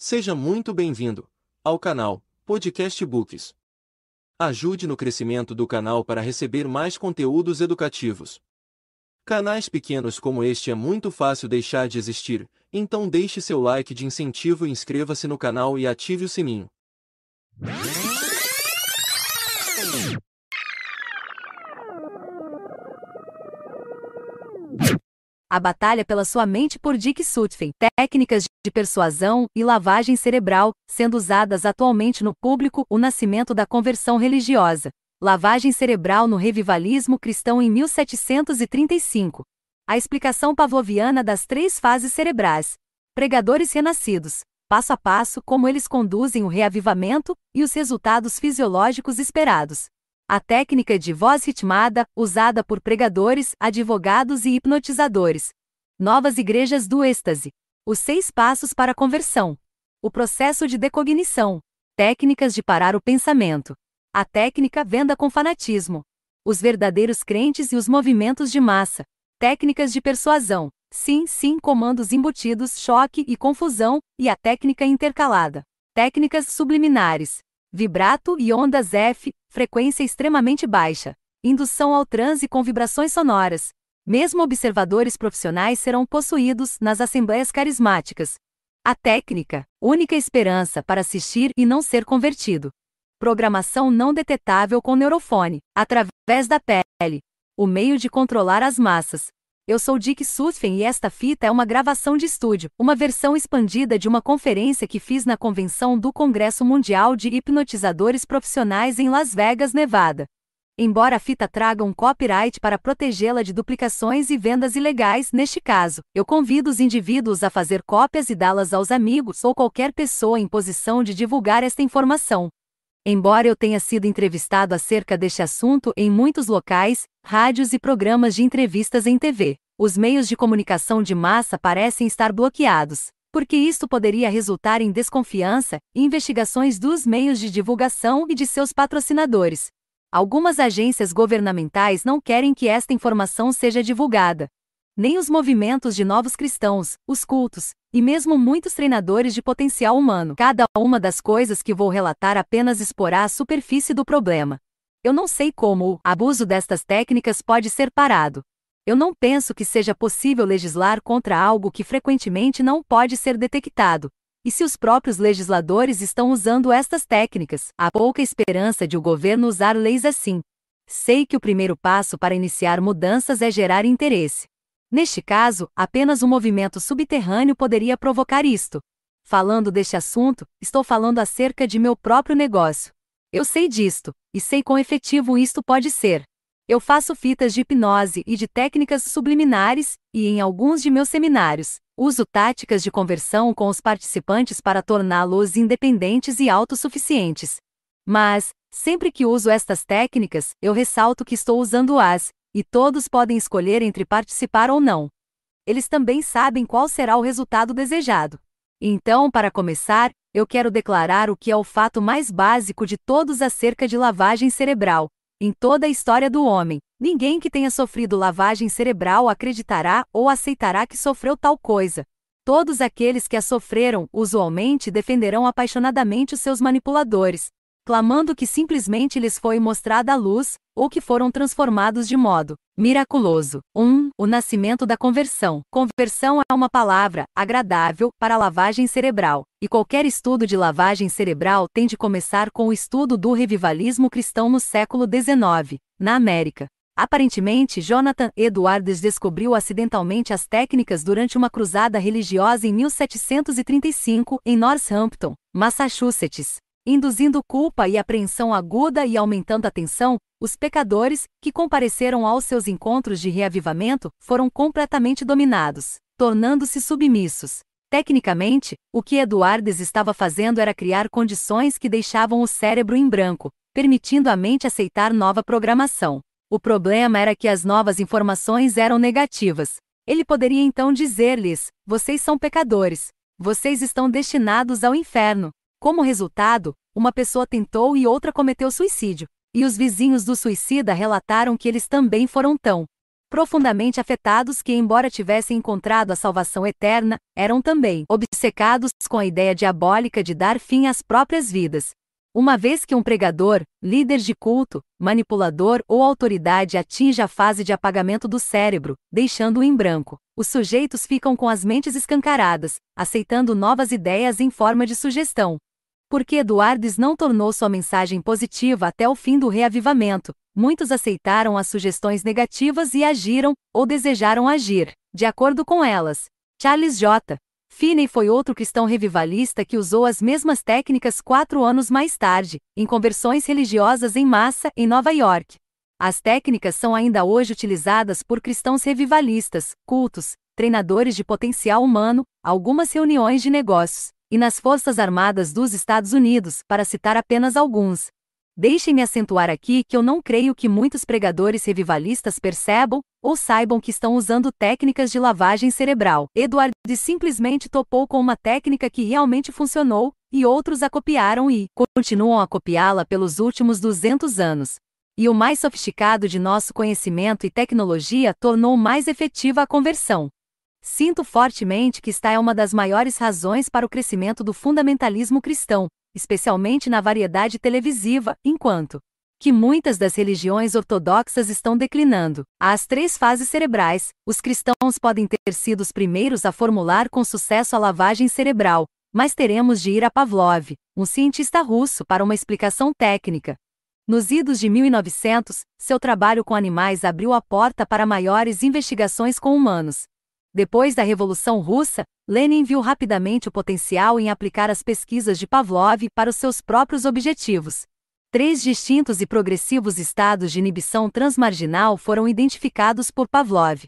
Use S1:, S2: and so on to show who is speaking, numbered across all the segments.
S1: Seja muito bem-vindo ao canal Podcast Books. Ajude no crescimento do canal para receber mais conteúdos educativos. Canais pequenos como este é muito fácil deixar de existir, então deixe seu like de incentivo e inscreva-se no canal e ative o sininho. a batalha pela sua mente por Dick Sutphen, técnicas de persuasão e lavagem cerebral, sendo usadas atualmente no público, o nascimento da conversão religiosa, lavagem cerebral no revivalismo cristão em 1735, a explicação pavloviana das três fases cerebrais, pregadores renascidos, passo a passo como eles conduzem o reavivamento e os resultados fisiológicos esperados. A técnica de voz ritmada, usada por pregadores, advogados e hipnotizadores. Novas igrejas do êxtase. Os seis passos para a conversão. O processo de decognição. Técnicas de parar o pensamento. A técnica venda com fanatismo. Os verdadeiros crentes e os movimentos de massa. Técnicas de persuasão. Sim, sim, comandos embutidos, choque e confusão, e a técnica intercalada. Técnicas subliminares. Vibrato e ondas F, frequência extremamente baixa, indução ao transe com vibrações sonoras. Mesmo observadores profissionais serão possuídos nas assembleias carismáticas. A técnica, única esperança para assistir e não ser convertido. Programação não detetável com neurofone, através da pele, o meio de controlar as massas, eu sou Dick Sutphen e esta fita é uma gravação de estúdio, uma versão expandida de uma conferência que fiz na convenção do Congresso Mundial de Hipnotizadores Profissionais em Las Vegas, Nevada. Embora a fita traga um copyright para protegê-la de duplicações e vendas ilegais, neste caso, eu convido os indivíduos a fazer cópias e dá-las aos amigos ou qualquer pessoa em posição de divulgar esta informação. Embora eu tenha sido entrevistado acerca deste assunto em muitos locais, rádios e programas de entrevistas em TV os meios de comunicação de massa parecem estar bloqueados, porque isto poderia resultar em desconfiança e investigações dos meios de divulgação e de seus patrocinadores. Algumas agências governamentais não querem que esta informação seja divulgada. Nem os movimentos de novos cristãos, os cultos, e mesmo muitos treinadores de potencial humano. Cada uma das coisas que vou relatar apenas exporá a superfície do problema. Eu não sei como o abuso destas técnicas pode ser parado, eu não penso que seja possível legislar contra algo que frequentemente não pode ser detectado. E se os próprios legisladores estão usando estas técnicas, há pouca esperança de o governo usar leis assim. Sei que o primeiro passo para iniciar mudanças é gerar interesse. Neste caso, apenas um movimento subterrâneo poderia provocar isto. Falando deste assunto, estou falando acerca de meu próprio negócio. Eu sei disto, e sei quão efetivo isto pode ser. Eu faço fitas de hipnose e de técnicas subliminares, e em alguns de meus seminários, uso táticas de conversão com os participantes para torná-los independentes e autossuficientes. Mas, sempre que uso estas técnicas, eu ressalto que estou usando-as, e todos podem escolher entre participar ou não. Eles também sabem qual será o resultado desejado. Então, para começar, eu quero declarar o que é o fato mais básico de todos acerca de lavagem cerebral em toda a história do homem, ninguém que tenha sofrido lavagem cerebral acreditará ou aceitará que sofreu tal coisa. Todos aqueles que a sofreram, usualmente, defenderão apaixonadamente os seus manipuladores, clamando que simplesmente lhes foi mostrada a luz, ou que foram transformados de modo miraculoso. 1. Um, o nascimento da conversão. Conversão é uma palavra agradável para lavagem cerebral, e qualquer estudo de lavagem cerebral tem de começar com o estudo do revivalismo cristão no século XIX, na América. Aparentemente, Jonathan Edwards descobriu acidentalmente as técnicas durante uma cruzada religiosa em 1735 em Northampton, Massachusetts induzindo culpa e apreensão aguda e aumentando a tensão, os pecadores, que compareceram aos seus encontros de reavivamento, foram completamente dominados, tornando-se submissos. Tecnicamente, o que Eduardes estava fazendo era criar condições que deixavam o cérebro em branco, permitindo à mente aceitar nova programação. O problema era que as novas informações eram negativas. Ele poderia então dizer-lhes: vocês são pecadores, vocês estão destinados ao inferno, como resultado, uma pessoa tentou e outra cometeu suicídio, e os vizinhos do suicida relataram que eles também foram tão profundamente afetados que, embora tivessem encontrado a salvação eterna, eram também obcecados com a ideia diabólica de dar fim às próprias vidas. Uma vez que um pregador, líder de culto, manipulador ou autoridade atinge a fase de apagamento do cérebro, deixando-o em branco, os sujeitos ficam com as mentes escancaradas, aceitando novas ideias em forma de sugestão, porque Eduardes não tornou sua mensagem positiva até o fim do reavivamento, muitos aceitaram as sugestões negativas e agiram, ou desejaram agir, de acordo com elas. Charles J. Finney foi outro cristão revivalista que usou as mesmas técnicas quatro anos mais tarde, em conversões religiosas em massa em Nova York. As técnicas são ainda hoje utilizadas por cristãos revivalistas, cultos, treinadores de potencial humano, algumas reuniões de negócios, e nas Forças Armadas dos Estados Unidos, para citar apenas alguns. Deixem-me acentuar aqui que eu não creio que muitos pregadores revivalistas percebam ou saibam que estão usando técnicas de lavagem cerebral. Edward simplesmente topou com uma técnica que realmente funcionou, e outros a copiaram e continuam a copiá-la pelos últimos 200 anos. E o mais sofisticado de nosso conhecimento e tecnologia tornou mais efetiva a conversão. Sinto fortemente que esta é uma das maiores razões para o crescimento do fundamentalismo cristão, especialmente na variedade televisiva, enquanto que muitas das religiões ortodoxas estão declinando. As três fases cerebrais, os cristãos podem ter sido os primeiros a formular com sucesso a lavagem cerebral, mas teremos de ir a Pavlov, um cientista russo, para uma explicação técnica. Nos idos de 1900, seu trabalho com animais abriu a porta para maiores investigações com humanos, depois da Revolução Russa, Lenin viu rapidamente o potencial em aplicar as pesquisas de Pavlov para os seus próprios objetivos. Três distintos e progressivos estados de inibição transmarginal foram identificados por Pavlov.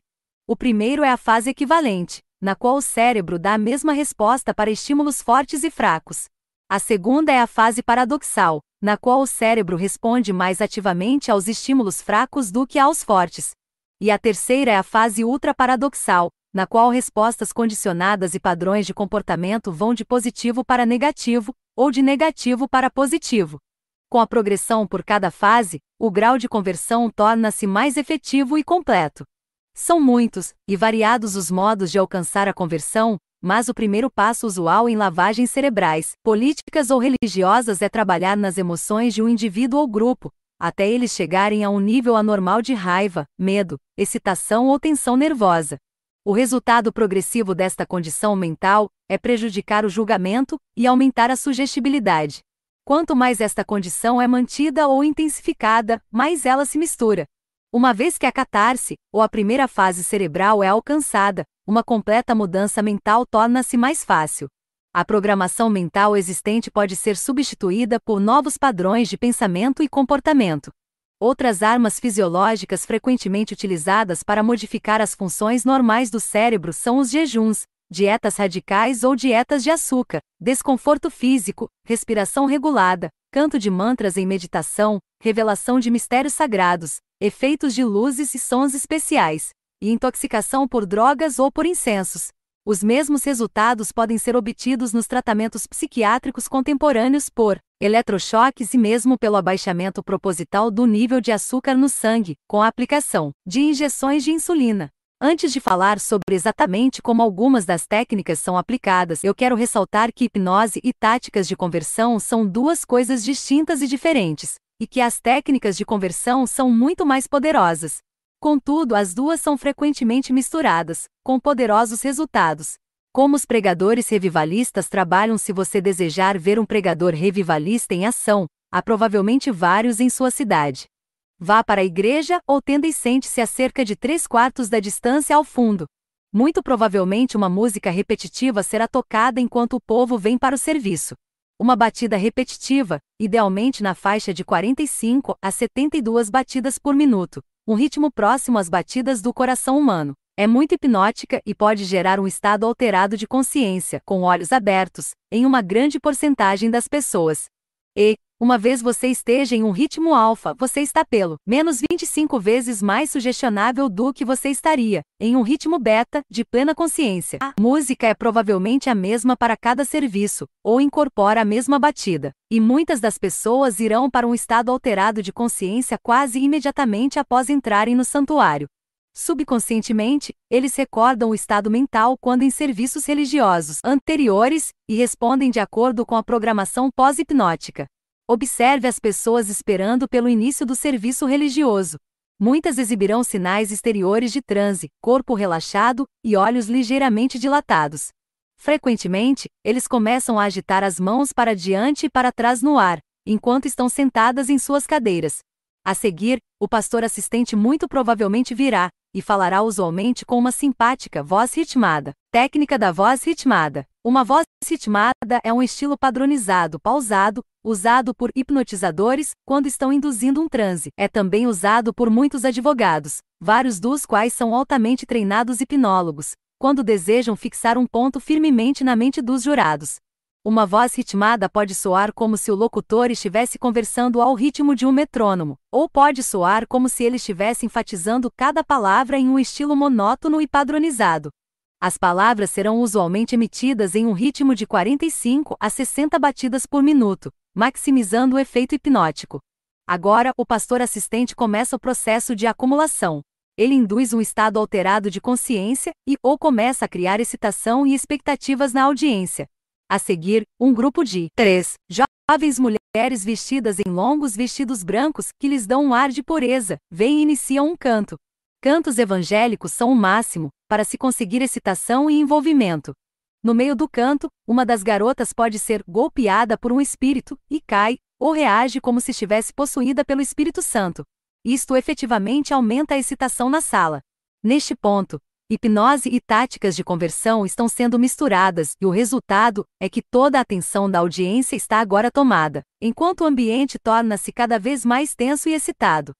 S1: O primeiro é a fase equivalente, na qual o cérebro dá a mesma resposta para estímulos fortes e fracos. A segunda é a fase paradoxal, na qual o cérebro responde mais ativamente aos estímulos fracos do que aos fortes. E a terceira é a fase ultraparadoxal, na qual respostas condicionadas e padrões de comportamento vão de positivo para negativo, ou de negativo para positivo. Com a progressão por cada fase, o grau de conversão torna-se mais efetivo e completo. São muitos e variados os modos de alcançar a conversão, mas o primeiro passo usual em lavagens cerebrais, políticas ou religiosas é trabalhar nas emoções de um indivíduo ou grupo, até eles chegarem a um nível anormal de raiva, medo, excitação ou tensão nervosa. O resultado progressivo desta condição mental é prejudicar o julgamento e aumentar a sugestibilidade. Quanto mais esta condição é mantida ou intensificada, mais ela se mistura. Uma vez que a catarse, ou a primeira fase cerebral, é alcançada, uma completa mudança mental torna-se mais fácil. A programação mental existente pode ser substituída por novos padrões de pensamento e comportamento. Outras armas fisiológicas frequentemente utilizadas para modificar as funções normais do cérebro são os jejuns, dietas radicais ou dietas de açúcar, desconforto físico, respiração regulada, canto de mantras em meditação, revelação de mistérios sagrados, efeitos de luzes e sons especiais, e intoxicação por drogas ou por incensos. Os mesmos resultados podem ser obtidos nos tratamentos psiquiátricos contemporâneos por eletrochoques e mesmo pelo abaixamento proposital do nível de açúcar no sangue, com a aplicação de injeções de insulina. Antes de falar sobre exatamente como algumas das técnicas são aplicadas, eu quero ressaltar que hipnose e táticas de conversão são duas coisas distintas e diferentes, e que as técnicas de conversão são muito mais poderosas. Contudo, as duas são frequentemente misturadas, com poderosos resultados, como os pregadores revivalistas trabalham se você desejar ver um pregador revivalista em ação, há provavelmente vários em sua cidade. Vá para a igreja ou tenda e sente-se a cerca de três quartos da distância ao fundo. Muito provavelmente uma música repetitiva será tocada enquanto o povo vem para o serviço. Uma batida repetitiva, idealmente na faixa de 45 a 72 batidas por minuto, um ritmo próximo às batidas do coração humano. É muito hipnótica e pode gerar um estado alterado de consciência, com olhos abertos, em uma grande porcentagem das pessoas. E, uma vez você esteja em um ritmo alfa, você está pelo menos 25 vezes mais sugestionável do que você estaria em um ritmo beta de plena consciência. A música é provavelmente a mesma para cada serviço ou incorpora a mesma batida, e muitas das pessoas irão para um estado alterado de consciência quase imediatamente após entrarem no santuário. Subconscientemente, eles recordam o estado mental quando em serviços religiosos anteriores e respondem de acordo com a programação pós-hipnótica. Observe as pessoas esperando pelo início do serviço religioso. Muitas exibirão sinais exteriores de transe, corpo relaxado e olhos ligeiramente dilatados. Frequentemente, eles começam a agitar as mãos para diante e para trás no ar, enquanto estão sentadas em suas cadeiras. A seguir, o pastor assistente muito provavelmente virá, e falará usualmente com uma simpática voz ritmada. Técnica da voz ritmada. Uma voz ritmada é um estilo padronizado, pausado, usado por hipnotizadores quando estão induzindo um transe. É também usado por muitos advogados, vários dos quais são altamente treinados hipnólogos, quando desejam fixar um ponto firmemente na mente dos jurados. Uma voz ritmada pode soar como se o locutor estivesse conversando ao ritmo de um metrônomo, ou pode soar como se ele estivesse enfatizando cada palavra em um estilo monótono e padronizado. As palavras serão usualmente emitidas em um ritmo de 45 a 60 batidas por minuto, maximizando o efeito hipnótico. Agora, o pastor assistente começa o processo de acumulação. Ele induz um estado alterado de consciência e ou começa a criar excitação e expectativas na audiência, a seguir, um grupo de três jovens mulheres vestidas em longos vestidos brancos que lhes dão um ar de pureza, vem e iniciam um canto. Cantos evangélicos são o máximo para se conseguir excitação e envolvimento. No meio do canto, uma das garotas pode ser golpeada por um espírito e cai, ou reage como se estivesse possuída pelo Espírito Santo. Isto efetivamente aumenta a excitação na sala. Neste ponto, Hipnose e táticas de conversão estão sendo misturadas, e o resultado é que toda a atenção da audiência está agora tomada, enquanto o ambiente torna-se cada vez mais tenso e excitado.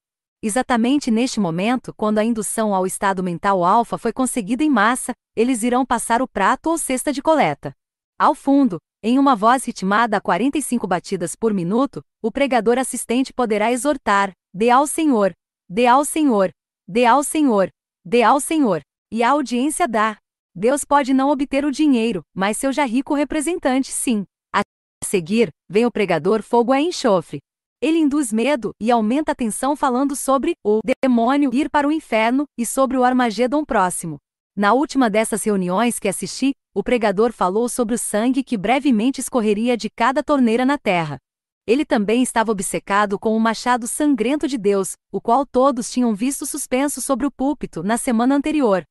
S1: Exatamente neste momento, quando a indução ao estado mental alfa foi conseguida em massa, eles irão passar o prato ou cesta de coleta. Ao fundo, em uma voz ritmada a 45 batidas por minuto, o pregador assistente poderá exortar: Dê ao Senhor, dê ao Senhor, dê ao Senhor, dê ao Senhor. E a audiência dá. Deus pode não obter o dinheiro, mas seu já rico representante sim. A seguir, vem o pregador fogo a é enxofre. Ele induz medo e aumenta a tensão falando sobre o demônio ir para o inferno e sobre o Armagedon próximo. Na última dessas reuniões que assisti, o pregador falou sobre o sangue que brevemente escorreria de cada torneira na terra. Ele também estava obcecado com o machado sangrento de Deus, o qual todos tinham visto suspenso sobre o púlpito na semana anterior.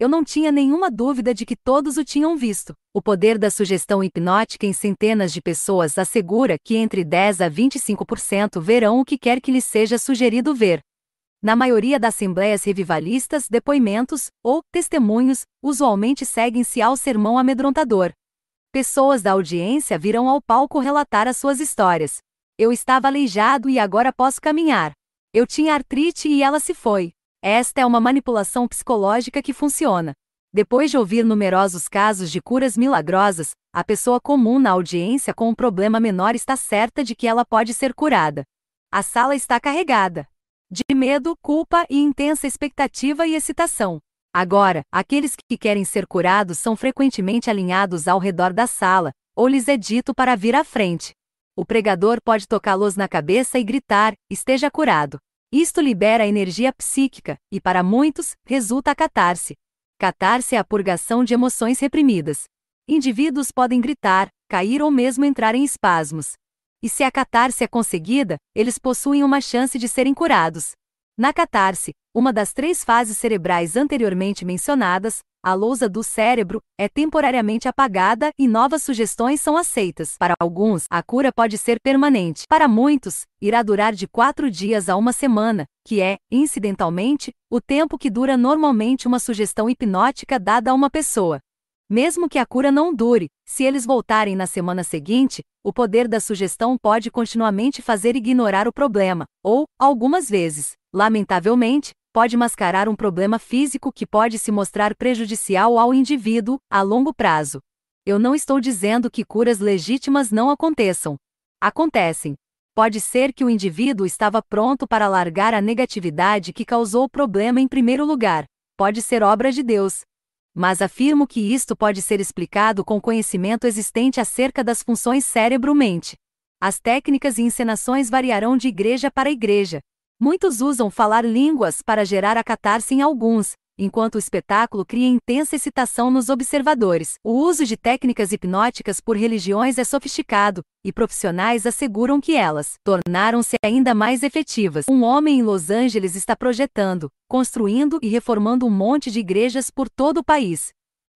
S1: Eu não tinha nenhuma dúvida de que todos o tinham visto. O poder da sugestão hipnótica em centenas de pessoas assegura que entre 10 a 25% verão o que quer que lhes seja sugerido ver. Na maioria das assembleias revivalistas, depoimentos ou testemunhos usualmente seguem-se ao sermão amedrontador. Pessoas da audiência virão ao palco relatar as suas histórias. Eu estava aleijado e agora posso caminhar. Eu tinha artrite e ela se foi. Esta é uma manipulação psicológica que funciona. Depois de ouvir numerosos casos de curas milagrosas, a pessoa comum na audiência com um problema menor está certa de que ela pode ser curada. A sala está carregada de medo, culpa e intensa expectativa e excitação. Agora, aqueles que querem ser curados são frequentemente alinhados ao redor da sala, ou lhes é dito para vir à frente. O pregador pode tocá-los na cabeça e gritar: esteja curado. Isto libera energia psíquica, e para muitos, resulta a catarse. Catarse é a purgação de emoções reprimidas. Indivíduos podem gritar, cair ou mesmo entrar em espasmos. E se a catarse é conseguida, eles possuem uma chance de serem curados. Na catarse, uma das três fases cerebrais anteriormente mencionadas, a lousa do cérebro é temporariamente apagada e novas sugestões são aceitas. Para alguns, a cura pode ser permanente. Para muitos, irá durar de quatro dias a uma semana, que é, incidentalmente, o tempo que dura normalmente uma sugestão hipnótica dada a uma pessoa. Mesmo que a cura não dure, se eles voltarem na semana seguinte, o poder da sugestão pode continuamente fazer ignorar o problema, ou, algumas vezes, lamentavelmente, pode mascarar um problema físico que pode se mostrar prejudicial ao indivíduo, a longo prazo. Eu não estou dizendo que curas legítimas não aconteçam. Acontecem. Pode ser que o indivíduo estava pronto para largar a negatividade que causou o problema em primeiro lugar. Pode ser obra de Deus. Mas afirmo que isto pode ser explicado com conhecimento existente acerca das funções cérebro-mente. As técnicas e encenações variarão de igreja para igreja, Muitos usam falar línguas para gerar a catarse em alguns, enquanto o espetáculo cria intensa excitação nos observadores. O uso de técnicas hipnóticas por religiões é sofisticado, e profissionais asseguram que elas tornaram-se ainda mais efetivas. Um homem em Los Angeles está projetando, construindo e reformando um monte de igrejas por todo o país.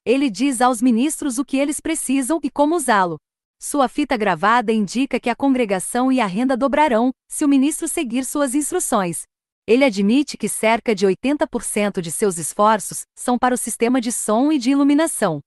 S1: Ele diz aos ministros o que eles precisam e como usá-lo, sua fita gravada indica que a congregação e a renda dobrarão, se o ministro seguir suas instruções. Ele admite que cerca de 80% de seus esforços são para o sistema de som e de iluminação.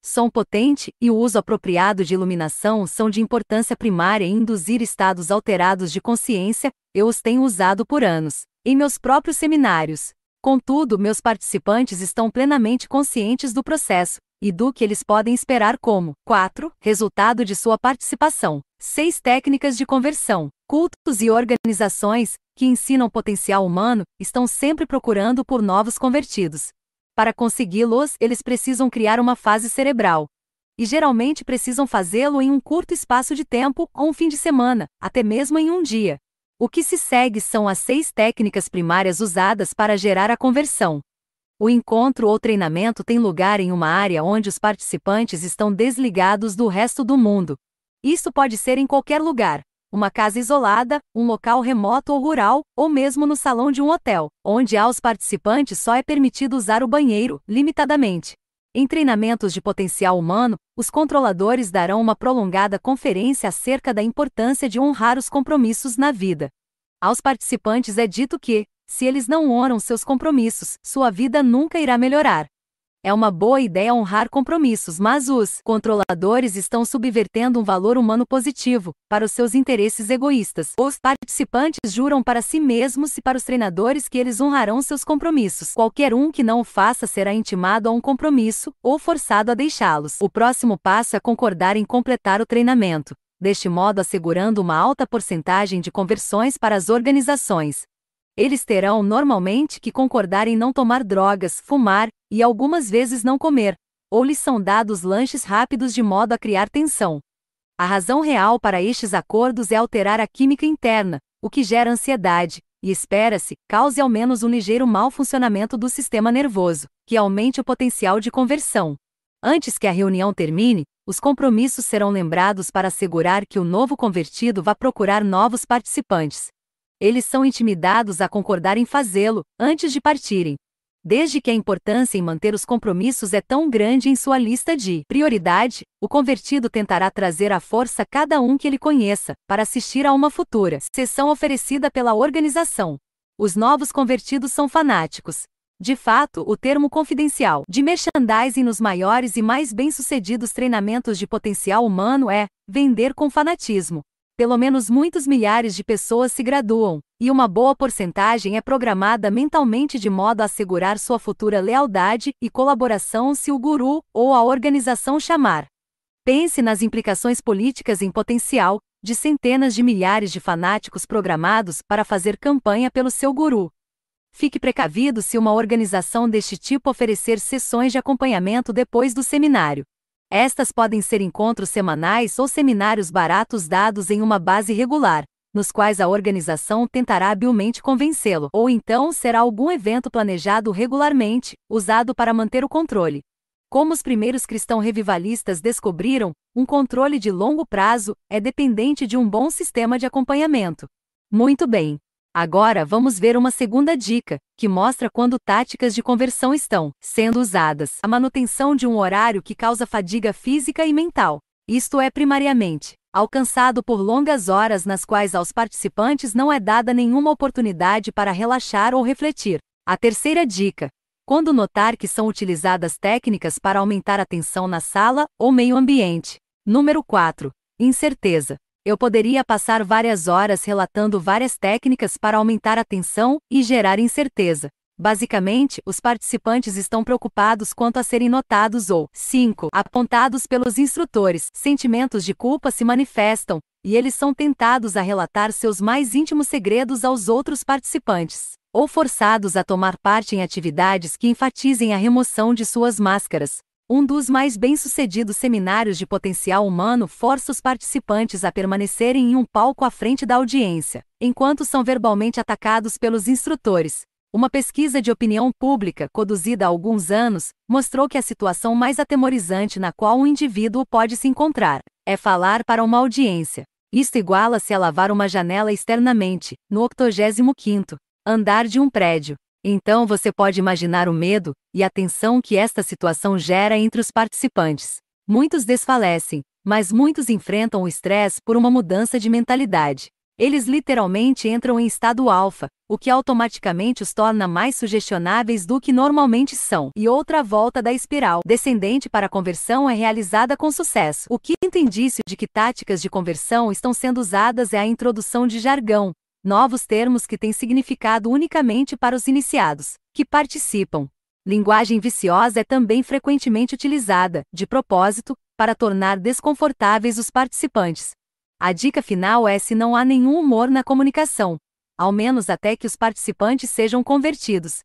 S1: Som potente e o uso apropriado de iluminação são de importância primária em induzir estados alterados de consciência, eu os tenho usado por anos, em meus próprios seminários. Contudo, meus participantes estão plenamente conscientes do processo, e do que eles podem esperar como 4. Resultado de sua participação. 6. Técnicas de conversão. Cultos e organizações que ensinam potencial humano estão sempre procurando por novos convertidos. Para consegui-los, eles precisam criar uma fase cerebral. E geralmente precisam fazê-lo em um curto espaço de tempo ou um fim de semana, até mesmo em um dia. O que se segue são as seis técnicas primárias usadas para gerar a conversão. O encontro ou treinamento tem lugar em uma área onde os participantes estão desligados do resto do mundo. Isso pode ser em qualquer lugar, uma casa isolada, um local remoto ou rural, ou mesmo no salão de um hotel, onde aos participantes só é permitido usar o banheiro, limitadamente. Em treinamentos de potencial humano, os controladores darão uma prolongada conferência acerca da importância de honrar os compromissos na vida. Aos participantes é dito que, se eles não honram seus compromissos, sua vida nunca irá melhorar. É uma boa ideia honrar compromissos, mas os controladores estão subvertendo um valor humano positivo para os seus interesses egoístas. Os participantes juram para si mesmos e para os treinadores que eles honrarão seus compromissos. Qualquer um que não o faça será intimado a um compromisso ou forçado a deixá-los. O próximo passo é concordar em completar o treinamento, deste modo assegurando uma alta porcentagem de conversões para as organizações eles terão normalmente que concordar em não tomar drogas, fumar e algumas vezes não comer, ou lhes são dados lanches rápidos de modo a criar tensão. A razão real para estes acordos é alterar a química interna, o que gera ansiedade, e espera-se cause ao menos um ligeiro mau funcionamento do sistema nervoso, que aumente o potencial de conversão. Antes que a reunião termine, os compromissos serão lembrados para assegurar que o novo convertido vá procurar novos participantes, eles são intimidados a concordar em fazê-lo, antes de partirem. Desde que a importância em manter os compromissos é tão grande em sua lista de prioridade, o convertido tentará trazer à força cada um que ele conheça, para assistir a uma futura sessão oferecida pela organização. Os novos convertidos são fanáticos. De fato, o termo confidencial de merchandising nos maiores e mais bem-sucedidos treinamentos de potencial humano é vender com fanatismo pelo menos muitos milhares de pessoas se graduam, e uma boa porcentagem é programada mentalmente de modo a assegurar sua futura lealdade e colaboração se o guru ou a organização chamar. Pense nas implicações políticas em potencial de centenas de milhares de fanáticos programados para fazer campanha pelo seu guru. Fique precavido se uma organização deste tipo oferecer sessões de acompanhamento depois do seminário. Estas podem ser encontros semanais ou seminários baratos dados em uma base regular, nos quais a organização tentará habilmente convencê-lo, ou então será algum evento planejado regularmente, usado para manter o controle. Como os primeiros cristãos revivalistas descobriram, um controle de longo prazo é dependente de um bom sistema de acompanhamento. Muito bem. Agora vamos ver uma segunda dica, que mostra quando táticas de conversão estão sendo usadas. A manutenção de um horário que causa fadiga física e mental. Isto é primariamente alcançado por longas horas nas quais aos participantes não é dada nenhuma oportunidade para relaxar ou refletir. A terceira dica: quando notar que são utilizadas técnicas para aumentar a tensão na sala ou meio ambiente. Número 4. Incerteza. Eu poderia passar várias horas relatando várias técnicas para aumentar a tensão e gerar incerteza. Basicamente, os participantes estão preocupados quanto a serem notados ou 5. apontados pelos instrutores. Sentimentos de culpa se manifestam e eles são tentados a relatar seus mais íntimos segredos aos outros participantes, ou forçados a tomar parte em atividades que enfatizem a remoção de suas máscaras, um dos mais bem-sucedidos seminários de potencial humano força os participantes a permanecerem em um palco à frente da audiência, enquanto são verbalmente atacados pelos instrutores. Uma pesquisa de opinião pública conduzida há alguns anos mostrou que a situação mais atemorizante na qual um indivíduo pode se encontrar é falar para uma audiência. Isto iguala-se a lavar uma janela externamente, no 85 andar de um prédio. Então você pode imaginar o medo e a tensão que esta situação gera entre os participantes. Muitos desfalecem, mas muitos enfrentam o estresse por uma mudança de mentalidade. Eles literalmente entram em estado alfa, o que automaticamente os torna mais sugestionáveis do que normalmente são. E outra volta da espiral descendente para a conversão é realizada com sucesso. O quinto indício de que táticas de conversão estão sendo usadas é a introdução de jargão, novos termos que têm significado unicamente para os iniciados, que participam. Linguagem viciosa é também frequentemente utilizada, de propósito, para tornar desconfortáveis os participantes. A dica final é se não há nenhum humor na comunicação, ao menos até que os participantes sejam convertidos.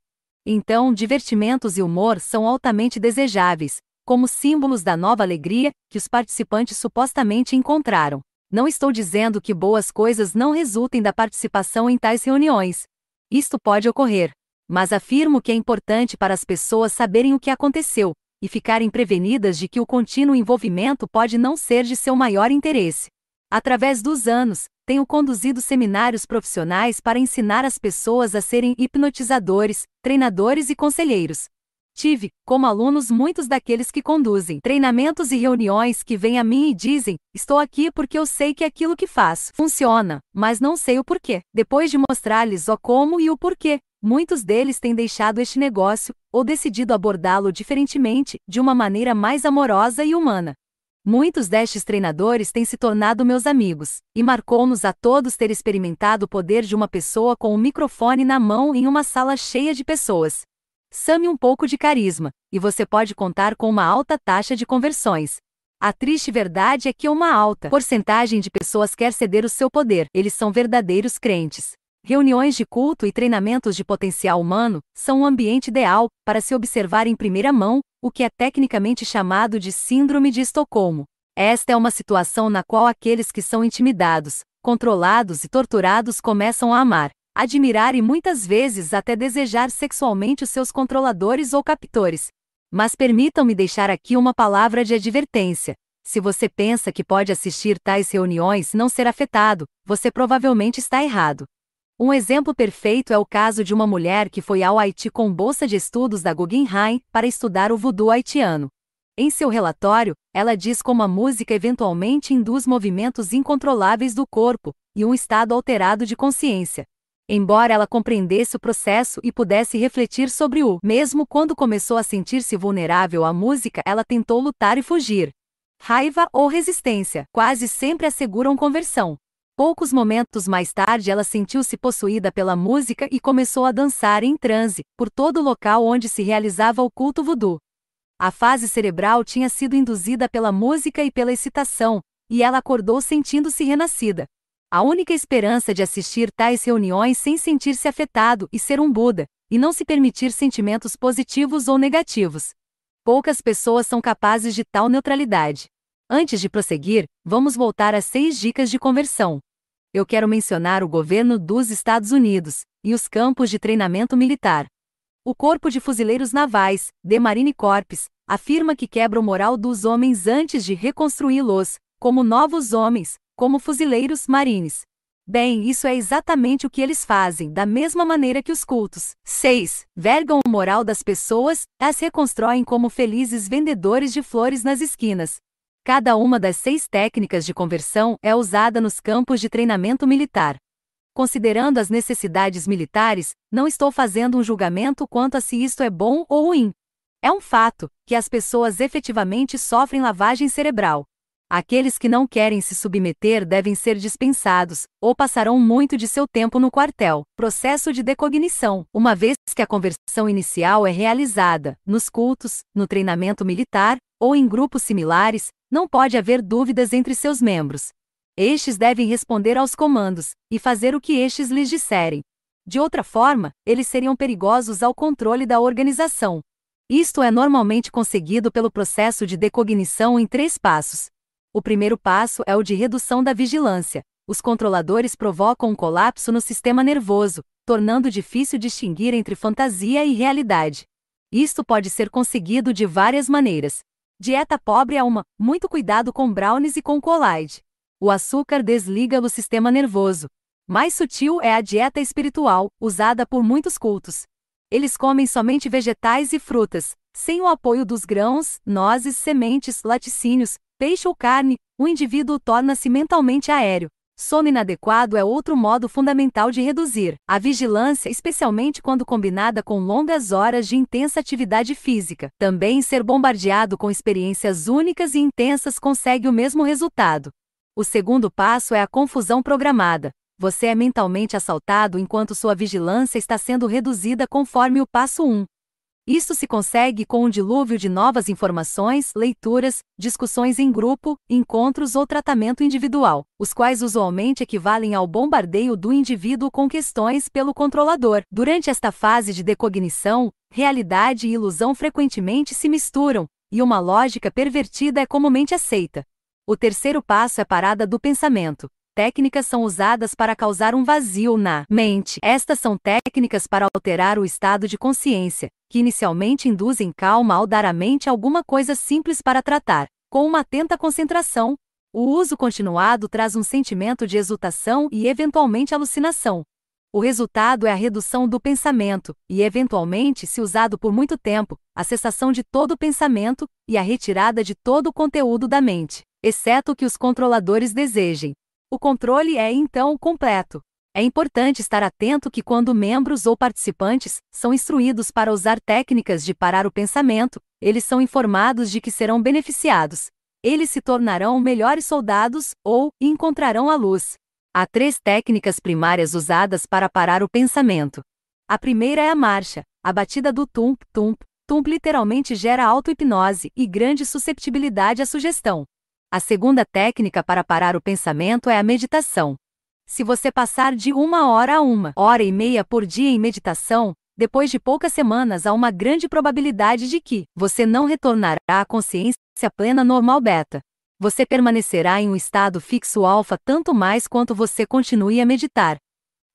S1: Então, divertimentos e humor são altamente desejáveis, como símbolos da nova alegria que os participantes supostamente encontraram. Não estou dizendo que boas coisas não resultem da participação em tais reuniões. Isto pode ocorrer. Mas afirmo que é importante para as pessoas saberem o que aconteceu e ficarem prevenidas de que o contínuo envolvimento pode não ser de seu maior interesse. Através dos anos, tenho conduzido seminários profissionais para ensinar as pessoas a serem hipnotizadores, treinadores e conselheiros. Tive, como alunos, muitos daqueles que conduzem treinamentos e reuniões que vêm a mim e dizem: Estou aqui porque eu sei que é aquilo que faço funciona, mas não sei o porquê. Depois de mostrar-lhes o como e o porquê, muitos deles têm deixado este negócio ou decidido abordá-lo diferentemente, de uma maneira mais amorosa e humana. Muitos destes treinadores têm se tornado meus amigos, e marcou-nos a todos ter experimentado o poder de uma pessoa com um microfone na mão em uma sala cheia de pessoas, Some um pouco de carisma, e você pode contar com uma alta taxa de conversões. A triste verdade é que uma alta porcentagem de pessoas quer ceder o seu poder, eles são verdadeiros crentes. Reuniões de culto e treinamentos de potencial humano são um ambiente ideal para se observar em primeira mão o que é tecnicamente chamado de Síndrome de Estocolmo. Esta é uma situação na qual aqueles que são intimidados, controlados e torturados começam a amar, admirar e muitas vezes até desejar sexualmente os seus controladores ou captores. Mas permitam-me deixar aqui uma palavra de advertência. Se você pensa que pode assistir tais reuniões e não ser afetado, você provavelmente está errado. Um exemplo perfeito é o caso de uma mulher que foi ao Haiti com bolsa de estudos da Guggenheim para estudar o voodoo haitiano. Em seu relatório, ela diz como a música eventualmente induz movimentos incontroláveis do corpo e um estado alterado de consciência, Embora ela compreendesse o processo e pudesse refletir sobre o mesmo quando começou a sentir-se vulnerável à música, ela tentou lutar e fugir. Raiva ou resistência quase sempre asseguram conversão. Poucos momentos mais tarde, ela sentiu-se possuída pela música e começou a dançar em transe por todo o local onde se realizava o culto voodoo. A fase cerebral tinha sido induzida pela música e pela excitação, e ela acordou sentindo-se renascida. A única esperança de assistir tais reuniões sem sentir-se afetado e ser um Buda, e não se permitir sentimentos positivos ou negativos. Poucas pessoas são capazes de tal neutralidade. Antes de prosseguir, vamos voltar às seis dicas de conversão. Eu quero mencionar o governo dos Estados Unidos e os campos de treinamento militar. O Corpo de Fuzileiros Navais, The Marine Corps, afirma que quebra o moral dos homens antes de reconstruí-los, como novos homens, como fuzileiros marines. Bem, isso é exatamente o que eles fazem, da mesma maneira que os cultos. 6. Vergam o moral das pessoas, as reconstroem como felizes vendedores de flores nas esquinas. Cada uma das seis técnicas de conversão é usada nos campos de treinamento militar. Considerando as necessidades militares, não estou fazendo um julgamento quanto a se isto é bom ou ruim. É um fato que as pessoas efetivamente sofrem lavagem cerebral. Aqueles que não querem se submeter devem ser dispensados, ou passarão muito de seu tempo no quartel. Processo de decognição. Uma vez que a conversão inicial é realizada, nos cultos, no treinamento militar, ou em grupos similares, não pode haver dúvidas entre seus membros. Estes devem responder aos comandos, e fazer o que estes lhes disserem. De outra forma, eles seriam perigosos ao controle da organização. Isto é normalmente conseguido pelo processo de decognição em três passos: o primeiro passo é o de redução da vigilância. Os controladores provocam um colapso no sistema nervoso, tornando difícil distinguir entre fantasia e realidade. Isto pode ser conseguido de várias maneiras. Dieta pobre é uma, muito cuidado com brownies e com colide. O açúcar desliga o sistema nervoso. Mais sutil é a dieta espiritual, usada por muitos cultos. Eles comem somente vegetais e frutas, sem o apoio dos grãos, nozes, sementes, laticínios, peixe ou carne, o indivíduo torna-se mentalmente aéreo. Sono inadequado é outro modo fundamental de reduzir a vigilância, especialmente quando combinada com longas horas de intensa atividade física. Também ser bombardeado com experiências únicas e intensas consegue o mesmo resultado. O segundo passo é a confusão programada. Você é mentalmente assaltado enquanto sua vigilância está sendo reduzida conforme o passo 1. Isso se consegue com um dilúvio de novas informações, leituras, discussões em grupo, encontros ou tratamento individual, os quais usualmente equivalem ao bombardeio do indivíduo com questões pelo controlador. Durante esta fase de decognição, realidade e ilusão frequentemente se misturam, e uma lógica pervertida é comumente aceita. O terceiro passo é a parada do pensamento, técnicas são usadas para causar um vazio na mente. Estas são técnicas para alterar o estado de consciência, que inicialmente induzem calma ao dar à mente alguma coisa simples para tratar, com uma atenta concentração. O uso continuado traz um sentimento de exultação e, eventualmente, alucinação. O resultado é a redução do pensamento, e, eventualmente, se usado por muito tempo, a cessação de todo pensamento e a retirada de todo o conteúdo da mente, exceto o que os controladores desejem o controle é então completo. É importante estar atento que quando membros ou participantes são instruídos para usar técnicas de parar o pensamento, eles são informados de que serão beneficiados. Eles se tornarão melhores soldados ou encontrarão a luz. Há três técnicas primárias usadas para parar o pensamento. A primeira é a marcha, a batida do tump-tump. Tump literalmente gera auto-hipnose e grande susceptibilidade à sugestão. A segunda técnica para parar o pensamento é a meditação. Se você passar de uma hora a uma hora e meia por dia em meditação, depois de poucas semanas há uma grande probabilidade de que você não retornará à consciência plena normal beta. Você permanecerá em um estado fixo alfa tanto mais quanto você continue a meditar.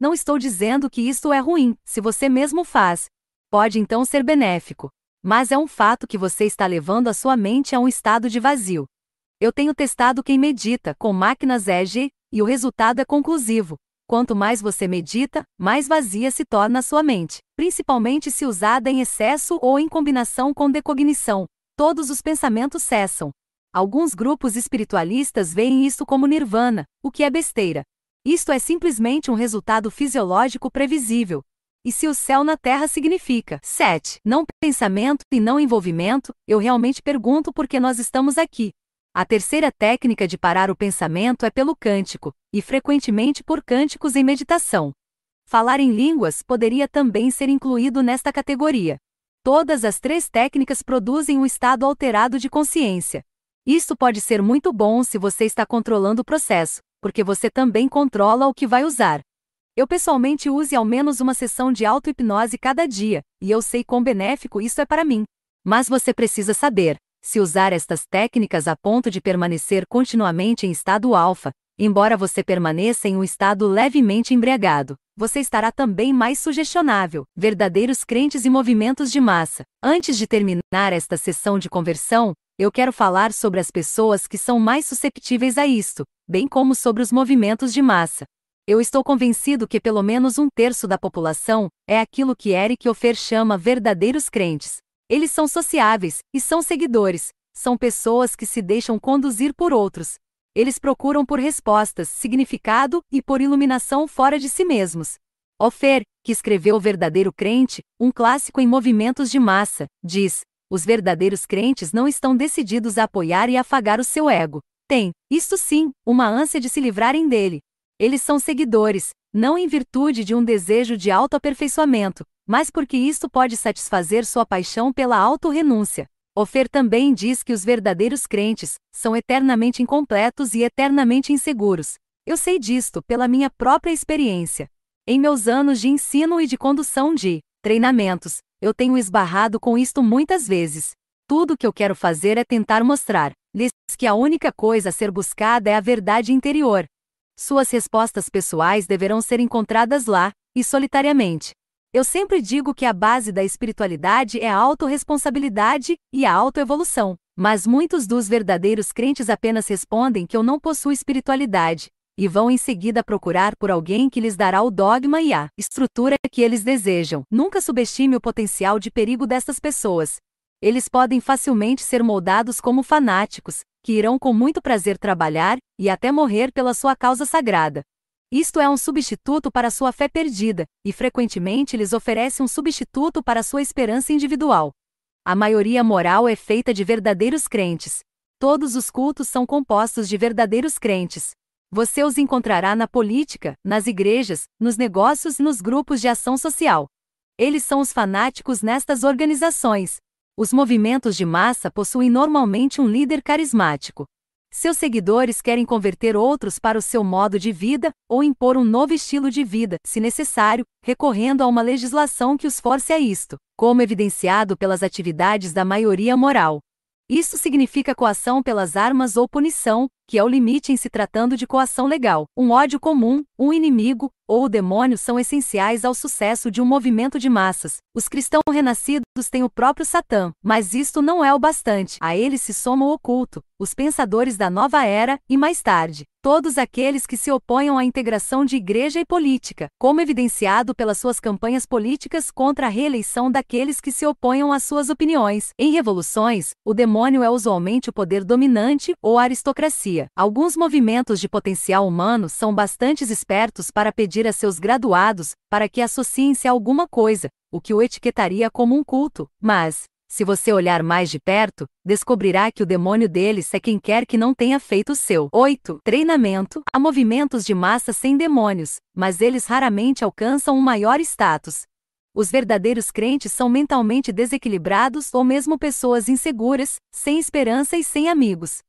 S1: Não estou dizendo que isto é ruim, se você mesmo faz. Pode então ser benéfico. Mas é um fato que você está levando a sua mente a um estado de vazio. Eu tenho testado quem medita com máquinas EG, e o resultado é conclusivo. Quanto mais você medita, mais vazia se torna a sua mente, principalmente se usada em excesso ou em combinação com decognição. Todos os pensamentos cessam. Alguns grupos espiritualistas veem isso como nirvana, o que é besteira. Isto é simplesmente um resultado fisiológico previsível. E se o céu na terra significa 7, não pensamento e não envolvimento, eu realmente pergunto por que nós estamos aqui. A terceira técnica de parar o pensamento é pelo cântico, e frequentemente por cânticos em meditação. Falar em línguas poderia também ser incluído nesta categoria. Todas as três técnicas produzem um estado alterado de consciência. Isso pode ser muito bom se você está controlando o processo, porque você também controla o que vai usar. Eu pessoalmente use ao menos uma sessão de auto-hipnose cada dia, e eu sei quão benéfico isso é para mim. Mas você precisa saber, se usar estas técnicas a ponto de permanecer continuamente em estado alfa, embora você permaneça em um estado levemente embriagado, você estará também mais sugestionável, verdadeiros crentes e movimentos de massa. Antes de terminar esta sessão de conversão, eu quero falar sobre as pessoas que são mais susceptíveis a isto, bem como sobre os movimentos de massa. Eu estou convencido que pelo menos um terço da população é aquilo que Eric Offer chama verdadeiros crentes, eles são sociáveis e são seguidores, são pessoas que se deixam conduzir por outros. Eles procuram por respostas, significado e por iluminação fora de si mesmos. Ofer, que escreveu O Verdadeiro Crente, um clássico em movimentos de massa, diz: Os verdadeiros crentes não estão decididos a apoiar e afagar o seu ego. Tem, isto sim, uma ânsia de se livrarem dele. Eles são seguidores, não em virtude de um desejo de autoaperfeiçoamento, mas porque isto pode satisfazer sua paixão pela autorrenúncia. Ofer também diz que os verdadeiros crentes são eternamente incompletos e eternamente inseguros. Eu sei disto pela minha própria experiência. Em meus anos de ensino e de condução de treinamentos, eu tenho esbarrado com isto muitas vezes. Tudo o que eu quero fazer é tentar mostrar-lhes que a única coisa a ser buscada é a verdade interior, suas respostas pessoais deverão ser encontradas lá, e solitariamente. Eu sempre digo que a base da espiritualidade é a autorresponsabilidade e a autoevolução, mas muitos dos verdadeiros crentes apenas respondem que eu não possuo espiritualidade e vão em seguida procurar por alguém que lhes dará o dogma e a estrutura que eles desejam. Nunca subestime o potencial de perigo destas pessoas. Eles podem facilmente ser moldados como fanáticos, que irão com muito prazer trabalhar e até morrer pela sua causa sagrada. Isto é um substituto para sua fé perdida, e frequentemente lhes oferece um substituto para sua esperança individual. A maioria moral é feita de verdadeiros crentes. Todos os cultos são compostos de verdadeiros crentes. Você os encontrará na política, nas igrejas, nos negócios e nos grupos de ação social. Eles são os fanáticos nestas organizações, os movimentos de massa possuem normalmente um líder carismático. Seus seguidores querem converter outros para o seu modo de vida ou impor um novo estilo de vida, se necessário, recorrendo a uma legislação que os force a isto, como evidenciado pelas atividades da maioria moral. Isso significa coação pelas armas ou punição, que é o limite em se tratando de coação legal. Um ódio comum, um inimigo, ou o demônio são essenciais ao sucesso de um movimento de massas. Os cristãos renascidos têm o próprio Satã, mas isto não é o bastante. A eles se soma o oculto, os pensadores da nova era, e mais tarde, todos aqueles que se oponham à integração de igreja e política, como evidenciado pelas suas campanhas políticas contra a reeleição daqueles que se oponham às suas opiniões. Em revoluções, o demônio é usualmente o poder dominante ou aristocracia alguns movimentos de potencial humano são bastante espertos para pedir a seus graduados para que associem-se a alguma coisa, o que o etiquetaria como um culto, mas, se você olhar mais de perto, descobrirá que o demônio deles é quem quer que não tenha feito o seu. 8. Treinamento. Há movimentos de massa sem demônios, mas eles raramente alcançam um maior status. Os verdadeiros crentes são mentalmente desequilibrados ou mesmo pessoas inseguras, sem esperança e sem amigos.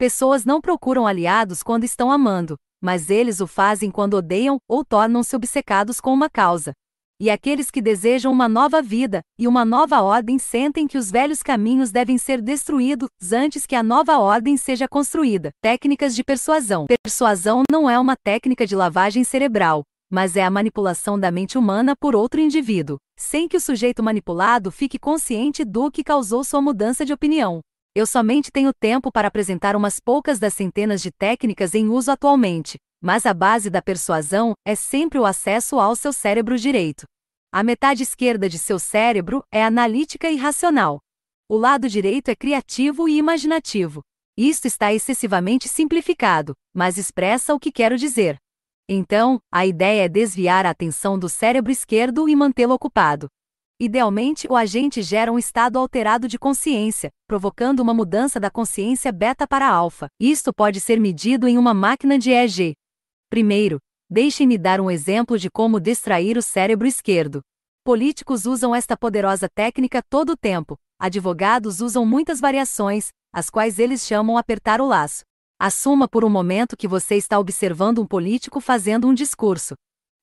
S1: Pessoas não procuram aliados quando estão amando, mas eles o fazem quando odeiam ou tornam-se obcecados com uma causa. E aqueles que desejam uma nova vida e uma nova ordem sentem que os velhos caminhos devem ser destruídos antes que a nova ordem seja construída. Técnicas de persuasão. Persuasão não é uma técnica de lavagem cerebral, mas é a manipulação da mente humana por outro indivíduo, sem que o sujeito manipulado fique consciente do que causou sua mudança de opinião. Eu somente tenho tempo para apresentar umas poucas das centenas de técnicas em uso atualmente, mas a base da persuasão é sempre o acesso ao seu cérebro direito. A metade esquerda de seu cérebro é analítica e racional. O lado direito é criativo e imaginativo. Isto está excessivamente simplificado, mas expressa o que quero dizer. Então, a ideia é desviar a atenção do cérebro esquerdo e mantê-lo ocupado. Idealmente, o agente gera um estado alterado de consciência, provocando uma mudança da consciência beta para alfa. Isto pode ser medido em uma máquina de EEG. Primeiro, deixem-me dar um exemplo de como distrair o cérebro esquerdo. Políticos usam esta poderosa técnica todo o tempo. Advogados usam muitas variações, as quais eles chamam apertar o laço. Assuma por um momento que você está observando um político fazendo um discurso.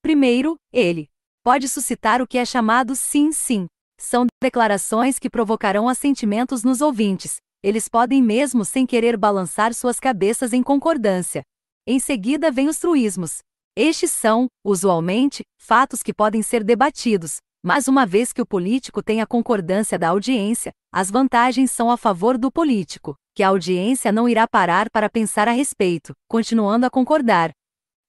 S1: Primeiro, ele, pode suscitar o que é chamado sim, sim. São declarações que provocarão assentimentos nos ouvintes, eles podem mesmo sem querer balançar suas cabeças em concordância. Em seguida vêm os truísmos. Estes são, usualmente, fatos que podem ser debatidos, mas uma vez que o político tem a concordância da audiência, as vantagens são a favor do político, que a audiência não irá parar para pensar a respeito, continuando a concordar.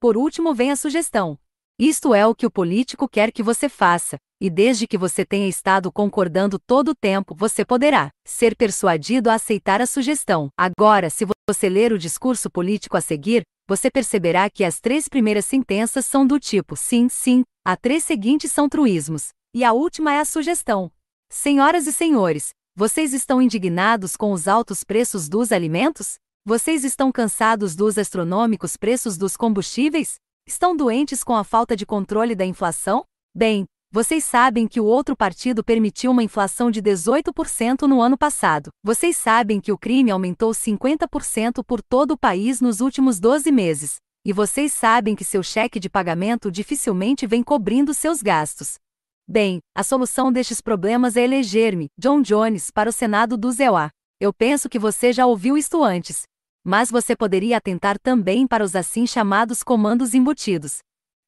S1: Por último vem a sugestão, isto é o que o político quer que você faça, e desde que você tenha estado concordando todo o tempo, você poderá ser persuadido a aceitar a sugestão. Agora, se você ler o discurso político a seguir, você perceberá que as três primeiras sentenças são do tipo sim, sim, as três seguintes são truísmos, e a última é a sugestão. Senhoras e senhores, vocês estão indignados com os altos preços dos alimentos? Vocês estão cansados dos astronômicos preços dos combustíveis? Estão doentes com a falta de controle da inflação? Bem, vocês sabem que o outro partido permitiu uma inflação de 18% no ano passado. Vocês sabem que o crime aumentou 50% por todo o país nos últimos 12 meses. E vocês sabem que seu cheque de pagamento dificilmente vem cobrindo seus gastos. Bem, a solução destes problemas é eleger-me, John Jones, para o Senado do ZEUA. Eu penso que você já ouviu isto antes mas você poderia atentar também para os assim chamados comandos embutidos.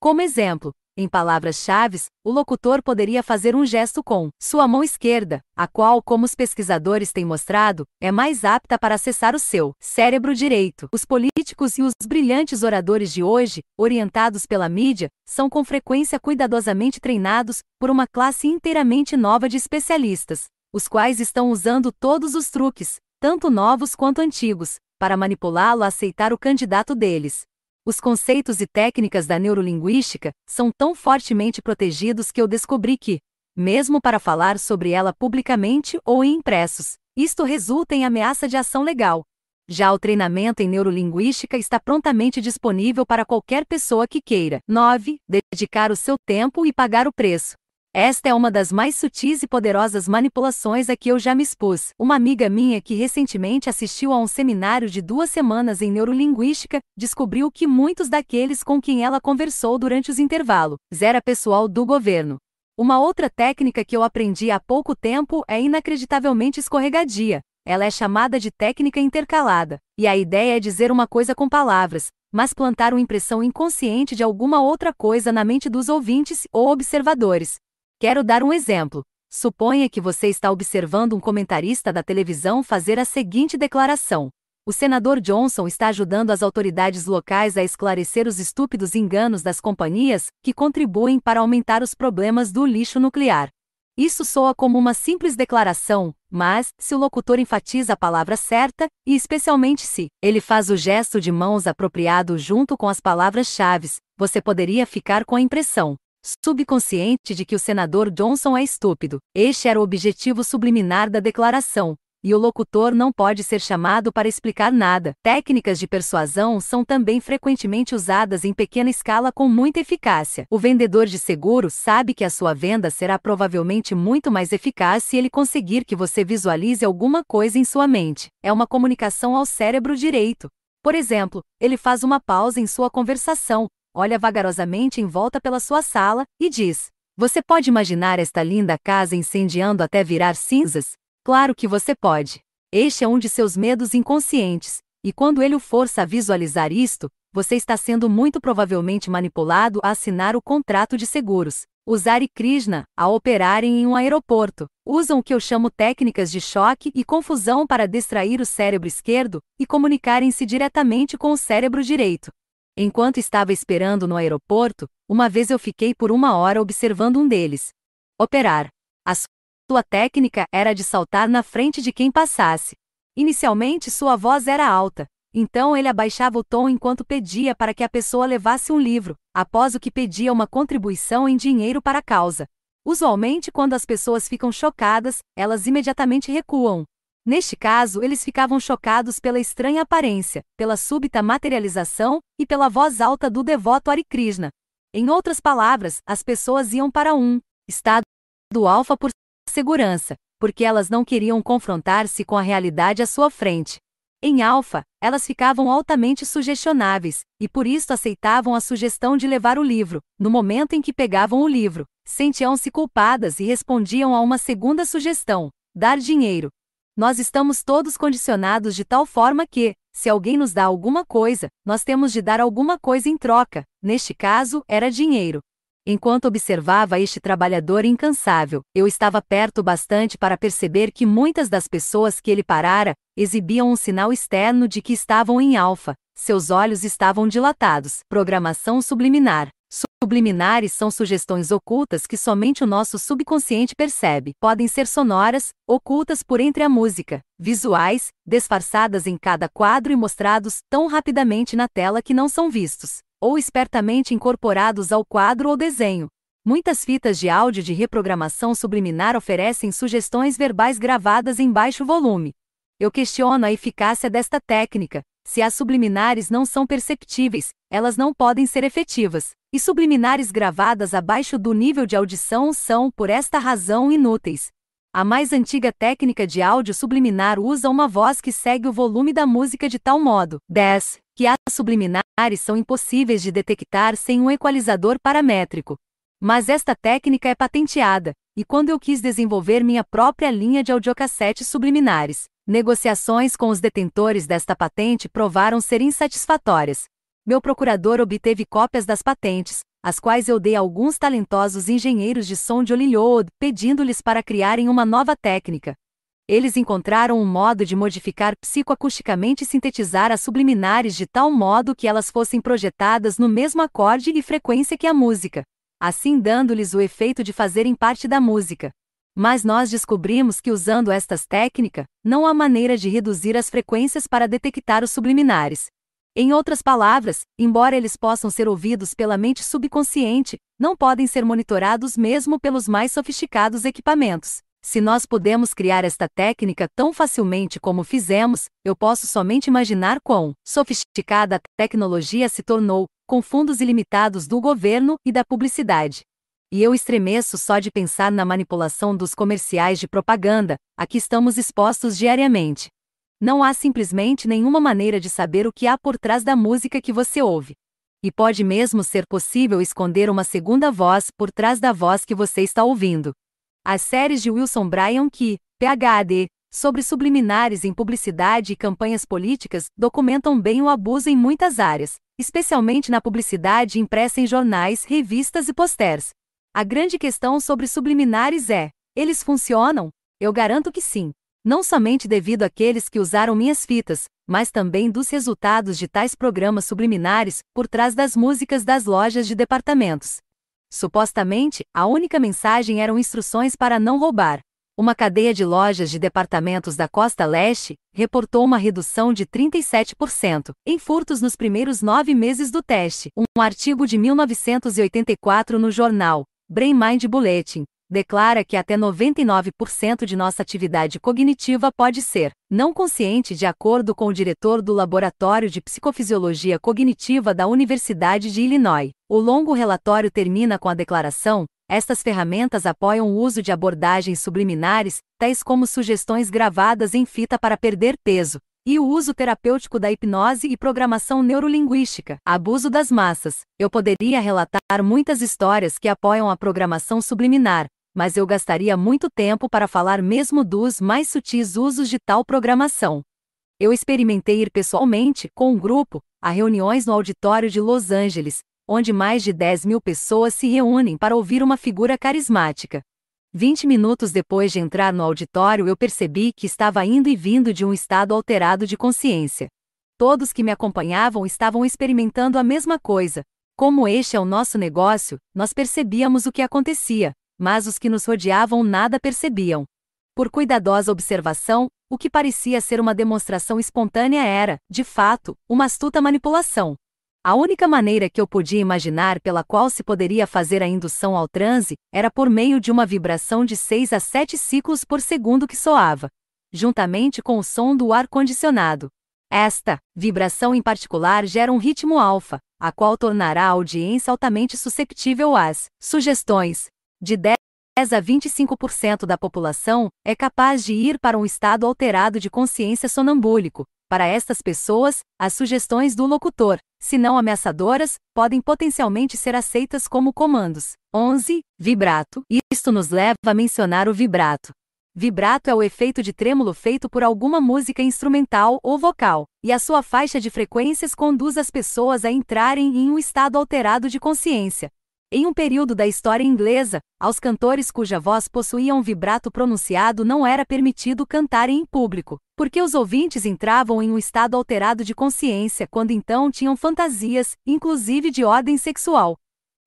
S1: Como exemplo, em palavras-chave, o locutor poderia fazer um gesto com sua mão esquerda, a qual, como os pesquisadores têm mostrado, é mais apta para acessar o seu cérebro direito. Os políticos e os brilhantes oradores de hoje, orientados pela mídia, são com frequência cuidadosamente treinados por uma classe inteiramente nova de especialistas, os quais estão usando todos os truques, tanto novos quanto antigos, para manipulá-lo a aceitar o candidato deles. Os conceitos e técnicas da neurolinguística são tão fortemente protegidos que eu descobri que, mesmo para falar sobre ela publicamente ou em impressos, isto resulta em ameaça de ação legal. Já o treinamento em neurolinguística está prontamente disponível para qualquer pessoa que queira. 9. Dedicar o seu tempo e pagar o preço. Esta é uma das mais sutis e poderosas manipulações a que eu já me expus. Uma amiga minha que recentemente assistiu a um seminário de duas semanas em neurolinguística descobriu que muitos daqueles com quem ela conversou durante os intervalos era pessoal do governo. Uma outra técnica que eu aprendi há pouco tempo é inacreditavelmente escorregadia. Ela é chamada de técnica intercalada, e a ideia é dizer uma coisa com palavras, mas plantar uma impressão inconsciente de alguma outra coisa na mente dos ouvintes ou observadores. Quero dar um exemplo. Suponha que você está observando um comentarista da televisão fazer a seguinte declaração: O senador Johnson está ajudando as autoridades locais a esclarecer os estúpidos enganos das companhias que contribuem para aumentar os problemas do lixo nuclear. Isso soa como uma simples declaração, mas, se o locutor enfatiza a palavra certa, e especialmente se ele faz o gesto de mãos apropriado junto com as palavras-chave, você poderia ficar com a impressão: subconsciente de que o senador Johnson é estúpido. Este era o objetivo subliminar da declaração, e o locutor não pode ser chamado para explicar nada. Técnicas de persuasão são também frequentemente usadas em pequena escala com muita eficácia. O vendedor de seguro sabe que a sua venda será provavelmente muito mais eficaz se ele conseguir que você visualize alguma coisa em sua mente. É uma comunicação ao cérebro direito. Por exemplo, ele faz uma pausa em sua conversação, olha vagarosamente em volta pela sua sala e diz: Você pode imaginar esta linda casa incendiando até virar cinzas? Claro que você pode. Este é um de seus medos inconscientes, e quando ele o força a visualizar isto, você está sendo muito provavelmente manipulado a assinar o contrato de seguros. Usar e Krishna, ao operarem em um aeroporto, usam o que eu chamo técnicas de choque e confusão para distrair o cérebro esquerdo e comunicarem-se diretamente com o cérebro direito. Enquanto estava esperando no aeroporto, uma vez eu fiquei por uma hora observando um deles. Operar. A sua técnica era de saltar na frente de quem passasse. Inicialmente sua voz era alta, então ele abaixava o tom enquanto pedia para que a pessoa levasse um livro, após o que pedia uma contribuição em dinheiro para a causa. Usualmente, quando as pessoas ficam chocadas, elas imediatamente recuam. Neste caso, eles ficavam chocados pela estranha aparência, pela súbita materialização e pela voz alta do devoto Hare Krishna. Em outras palavras, as pessoas iam para um estado do alfa por segurança, porque elas não queriam confrontar-se com a realidade à sua frente. Em alfa, elas ficavam altamente sugestionáveis, e por isso aceitavam a sugestão de levar o livro. No momento em que pegavam o livro, sentiam-se culpadas e respondiam a uma segunda sugestão: dar dinheiro, nós estamos todos condicionados de tal forma que, se alguém nos dá alguma coisa, nós temos de dar alguma coisa em troca, neste caso, era dinheiro. Enquanto observava este trabalhador incansável, eu estava perto bastante para perceber que muitas das pessoas que ele parara exibiam um sinal externo de que estavam em alfa, seus olhos estavam dilatados programação subliminar. Subliminares são sugestões ocultas que somente o nosso subconsciente percebe. Podem ser sonoras, ocultas por entre a música, visuais, disfarçadas em cada quadro e mostrados tão rapidamente na tela que não são vistos, ou espertamente incorporados ao quadro ou desenho. Muitas fitas de áudio de reprogramação subliminar oferecem sugestões verbais gravadas em baixo volume. Eu questiono a eficácia desta técnica, se as subliminares não são perceptíveis, elas não podem ser efetivas, e subliminares gravadas abaixo do nível de audição são, por esta razão, inúteis. A mais antiga técnica de áudio subliminar usa uma voz que segue o volume da música de tal modo 10, que as subliminares são impossíveis de detectar sem um equalizador paramétrico, mas esta técnica é patenteada, e quando eu quis desenvolver minha própria linha de audiocassetes subliminares, negociações com os detentores desta patente provaram ser insatisfatórias. Meu procurador obteve cópias das patentes, as quais eu dei a alguns talentosos engenheiros de som de Hollywood, pedindo-lhes para criarem uma nova técnica. Eles encontraram um modo de modificar psicoacusticamente e sintetizar as subliminares de tal modo que elas fossem projetadas no mesmo acorde e frequência que a música assim dando-lhes o efeito de fazerem parte da música. Mas nós descobrimos que usando estas técnicas, não há maneira de reduzir as frequências para detectar os subliminares. Em outras palavras, embora eles possam ser ouvidos pela mente subconsciente, não podem ser monitorados mesmo pelos mais sofisticados equipamentos. Se nós podemos criar esta técnica tão facilmente como fizemos, eu posso somente imaginar quão sofisticada a tecnologia se tornou, com fundos ilimitados do governo e da publicidade. E eu estremeço só de pensar na manipulação dos comerciais de propaganda, a que estamos expostos diariamente. Não há simplesmente nenhuma maneira de saber o que há por trás da música que você ouve. E pode mesmo ser possível esconder uma segunda voz por trás da voz que você está ouvindo as séries de Wilson Bryan que, PhD, sobre subliminares em publicidade e campanhas políticas documentam bem o abuso em muitas áreas, especialmente na publicidade impressa em jornais, revistas e posters. A grande questão sobre subliminares é: eles funcionam? Eu garanto que sim. Não somente devido àqueles que usaram minhas fitas, mas também dos resultados de tais programas subliminares por trás das músicas das lojas de departamentos. Supostamente, a única mensagem eram instruções para não roubar. Uma cadeia de lojas de departamentos da costa leste reportou uma redução de 37% em furtos nos primeiros nove meses do teste. Um artigo de 1984 no jornal Brain Mind Bulletin declara que até 99% de nossa atividade cognitiva pode ser não consciente, de acordo com o diretor do Laboratório de Psicofisiologia Cognitiva da Universidade de Illinois. O longo relatório termina com a declaração: estas ferramentas apoiam o uso de abordagens subliminares, tais como sugestões gravadas em fita para perder peso, e o uso terapêutico da hipnose e programação neurolinguística. Abuso das massas. Eu poderia relatar muitas histórias que apoiam a programação subliminar, mas eu gastaria muito tempo para falar mesmo dos mais sutis usos de tal programação. Eu experimentei ir pessoalmente, com um grupo, a reuniões no auditório de Los Angeles, onde mais de 10 mil pessoas se reúnem para ouvir uma figura carismática. 20 minutos depois de entrar no auditório, eu percebi que estava indo e vindo de um estado alterado de consciência. Todos que me acompanhavam estavam experimentando a mesma coisa. Como este é o nosso negócio, nós percebíamos o que acontecia mas os que nos rodeavam nada percebiam. Por cuidadosa observação, o que parecia ser uma demonstração espontânea era, de fato, uma astuta manipulação. A única maneira que eu podia imaginar pela qual se poderia fazer a indução ao transe era por meio de uma vibração de 6 a 7 ciclos por segundo que soava, juntamente com o som do ar-condicionado. Esta vibração em particular gera um ritmo alfa, a qual tornará a audiência altamente susceptível às sugestões de 10 a 25% da população é capaz de ir para um estado alterado de consciência sonambúlico. Para estas pessoas, as sugestões do locutor, se não ameaçadoras, podem potencialmente ser aceitas como comandos. 11. Vibrato. Isto nos leva a mencionar o vibrato. Vibrato é o efeito de trêmulo feito por alguma música instrumental ou vocal, e a sua faixa de frequências conduz as pessoas a entrarem em um estado alterado de consciência, em um período da história inglesa, aos cantores cuja voz possuía um vibrato pronunciado não era permitido cantarem em público, porque os ouvintes entravam em um estado alterado de consciência quando então tinham fantasias, inclusive de ordem sexual.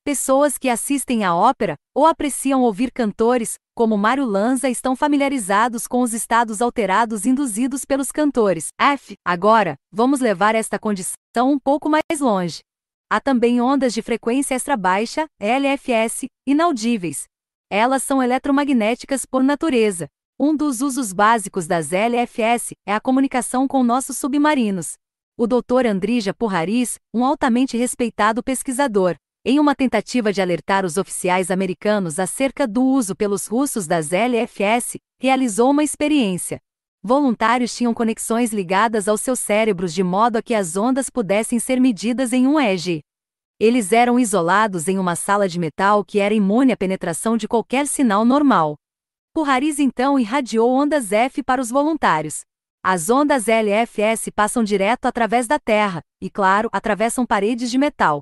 S1: Pessoas que assistem à ópera ou apreciam ouvir cantores, como Mário Lanza, estão familiarizados com os estados alterados induzidos pelos cantores. F. Agora, vamos levar esta condição um pouco mais longe. Há também ondas de frequência extra baixa, LFS, inaudíveis. Elas são eletromagnéticas por natureza. Um dos usos básicos das LFS é a comunicação com nossos submarinos. O Dr. Andrija Porraris, um altamente respeitado pesquisador, em uma tentativa de alertar os oficiais americanos acerca do uso pelos russos das LFS, realizou uma experiência. Voluntários tinham conexões ligadas aos seus cérebros de modo a que as ondas pudessem ser medidas em um EG. Eles eram isolados em uma sala de metal que era imune à penetração de qualquer sinal normal. Currariz então irradiou ondas F para os voluntários. As ondas LFS passam direto através da Terra, e claro, atravessam paredes de metal.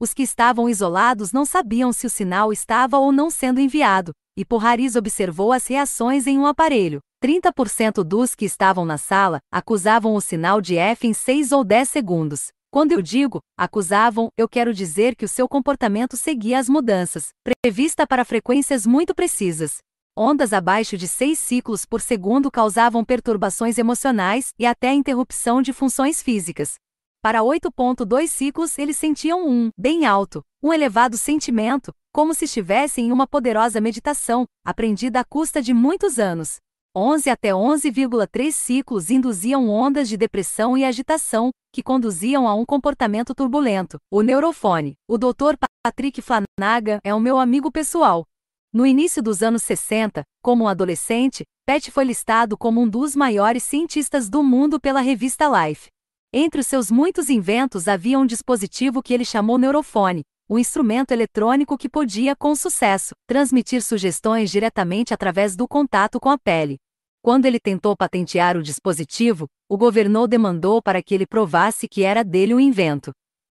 S1: Os que estavam isolados não sabiam se o sinal estava ou não sendo enviado, e Purrariz observou as reações em um aparelho. 30% dos que estavam na sala acusavam o sinal de F em 6 ou 10 segundos. Quando eu digo acusavam, eu quero dizer que o seu comportamento seguia as mudanças, prevista para frequências muito precisas. Ondas abaixo de 6 ciclos por segundo causavam perturbações emocionais e até interrupção de funções físicas. Para 8.2 ciclos eles sentiam um bem alto, um elevado sentimento, como se estivessem em uma poderosa meditação, aprendida à custa de muitos anos. 11 até 11,3 ciclos induziam ondas de depressão e agitação, que conduziam a um comportamento turbulento. O neurofone, o Dr. Patrick Flanagan, é o meu amigo pessoal. No início dos anos 60, como um adolescente, Pet foi listado como um dos maiores cientistas do mundo pela revista Life. Entre os seus muitos inventos havia um dispositivo que ele chamou neurofone, um instrumento eletrônico que podia, com sucesso, transmitir sugestões diretamente através do contato com a pele. Quando ele tentou patentear o dispositivo, o governou demandou para que ele provasse que era dele o invento.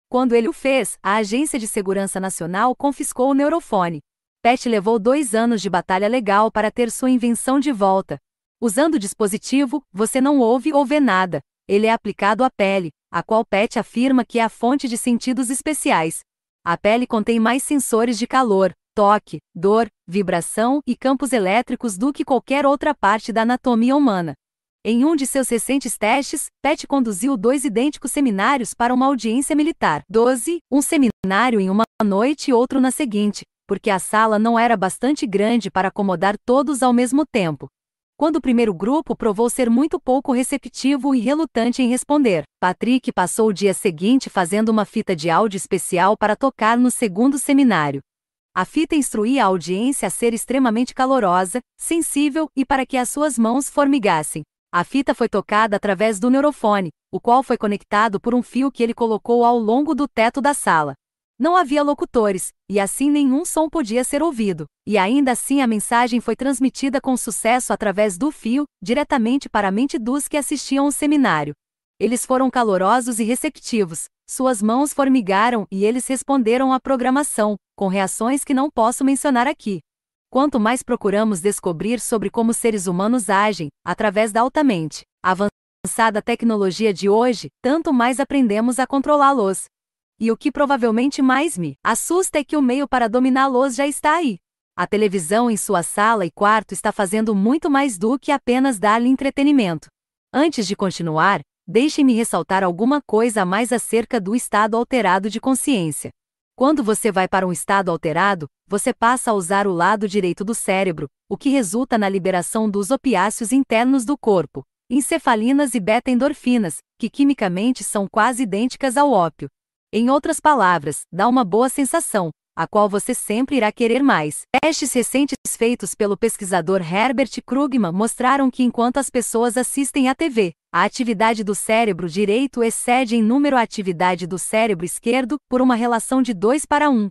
S1: Quando ele o fez, a Agência de Segurança Nacional confiscou o neurofone. Pet levou dois anos de batalha legal para ter sua invenção de volta. Usando o dispositivo, você não ouve ou vê nada. Ele é aplicado à pele, a qual Pet afirma que é a fonte de sentidos especiais. A pele contém mais sensores de calor, toque, dor, vibração e campos elétricos do que qualquer outra parte da anatomia humana. Em um de seus recentes testes, Pet conduziu dois idênticos seminários para uma audiência militar. 12. Um seminário em uma noite e outro na seguinte, porque a sala não era bastante grande para acomodar todos ao mesmo tempo. Quando o primeiro grupo provou ser muito pouco receptivo e relutante em responder, Patrick passou o dia seguinte fazendo uma fita de áudio especial para tocar no segundo seminário. A fita instruía a audiência a ser extremamente calorosa, sensível e para que as suas mãos formigassem. A fita foi tocada através do neurofone, o qual foi conectado por um fio que ele colocou ao longo do teto da sala. Não havia locutores, e assim nenhum som podia ser ouvido, e ainda assim a mensagem foi transmitida com sucesso através do fio, diretamente para a mente dos que assistiam o seminário. Eles foram calorosos e receptivos, suas mãos formigaram e eles responderam à programação, com reações que não posso mencionar aqui. Quanto mais procuramos descobrir sobre como seres humanos agem, através da altamente avançada tecnologia de hoje, tanto mais aprendemos a controlá-los. E o que provavelmente mais me assusta é que o meio para dominá-los já está aí. A televisão em sua sala e quarto está fazendo muito mais do que apenas dar-lhe entretenimento. Antes de continuar, deixe-me ressaltar alguma coisa a mais acerca do estado alterado de consciência. Quando você vai para um estado alterado, você passa a usar o lado direito do cérebro, o que resulta na liberação dos opiáceos internos do corpo, encefalinas e beta-endorfinas, que quimicamente são quase idênticas ao ópio. Em outras palavras, dá uma boa sensação, a qual você sempre irá querer mais. Testes recentes feitos pelo pesquisador Herbert Krugman mostraram que enquanto as pessoas assistem à TV, a atividade do cérebro direito excede em número a atividade do cérebro esquerdo, por uma relação de 2 para 1.